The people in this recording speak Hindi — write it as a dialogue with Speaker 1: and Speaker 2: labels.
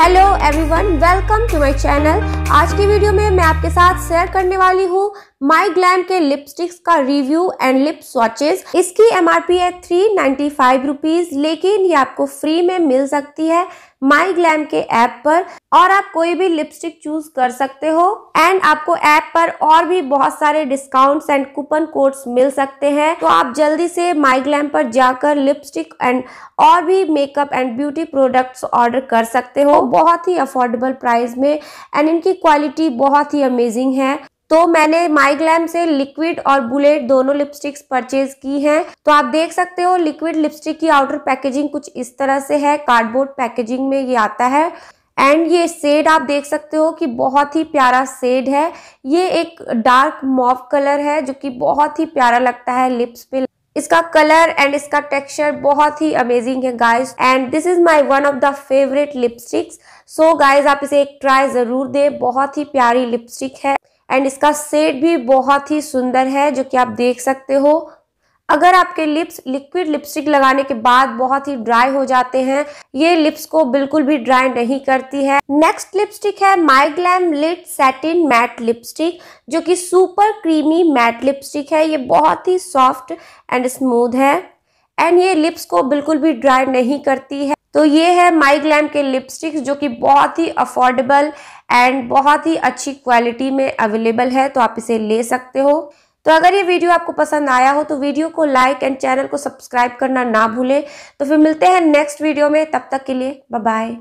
Speaker 1: hello everyone welcome to my channel आज की वीडियो में मैं आपके साथ शेयर करने वाली हूँ माई ग्लैम के लिपस्टिक्स का रिव्यू एंड लिप स्वाचेस इसकी एम है थ्री नाइन्टी फाइव रुपीज लेकिन ये आपको फ्री में मिल सकती है माई ग्लैम के ऐप पर और आप कोई भी लिपस्टिक चूज कर सकते हो एंड आपको ऐप पर और भी बहुत सारे डिस्काउंट्स एंड कूपन कोड्स मिल सकते हैं तो आप जल्दी से माई ग्लैम पर जाकर लिपस्टिक एंड और भी makeup and beauty products order कर सकते हो बहुत ही अफोर्डेबल प्राइस में एंड इनकी क्वालिटी बहुत ही अमेजिंग है तो मैंने माइग्लैम से लिक्विड और बुलेट दोनों लिपस्टिक्स परचेज की हैं तो आप देख सकते हो लिक्विड लिपस्टिक की आउटर पैकेजिंग कुछ इस तरह से है कार्डबोर्ड पैकेजिंग में ये आता है एंड ये शेड आप देख सकते हो कि बहुत ही प्यारा शेड है ये एक डार्क मॉव कलर है जो कि बहुत ही प्यारा लगता है लिप्स पे इसका कलर एंड इसका टेक्सचर बहुत ही अमेजिंग है guys and this is my one of the favourite lipsticks so guys आप इसे एक ट्राई जरूर दें बहुत ही प्यारी लिपस्टिक है एंड इसका सेट भी बहुत ही सुंदर है जो कि आप देख सकते हो अगर आपके लिप्स लिक्विड लिपस्टिक लगाने के बाद बहुत ही ड्राई हो जाते हैं ये लिप्स को बिल्कुल भी ड्राई नहीं करती है नेक्स्ट लिपस्टिक है my glam lit satin matte lipstick जो कि सुपर क्रीमी मैट लिपस्टिक है ये बहुत ही सॉफ्ट एंड स्मूथ है एंड ये लिप्स को बिल्कुल भी ड्राई नहीं करती है तो ये है माई ग्लैम के लिपस्टिक्स जो कि बहुत ही अफोर्डेबल एंड बहुत ही अच्छी क्वालिटी में अवेलेबल है तो आप इसे ले सकते हो तो अगर ये वीडियो आपको पसंद आया हो तो वीडियो को लाइक एंड चैनल को सब्सक्राइब करना ना भूलें तो फिर मिलते हैं नेक्स्ट वीडियो में तब तक के लिए बाय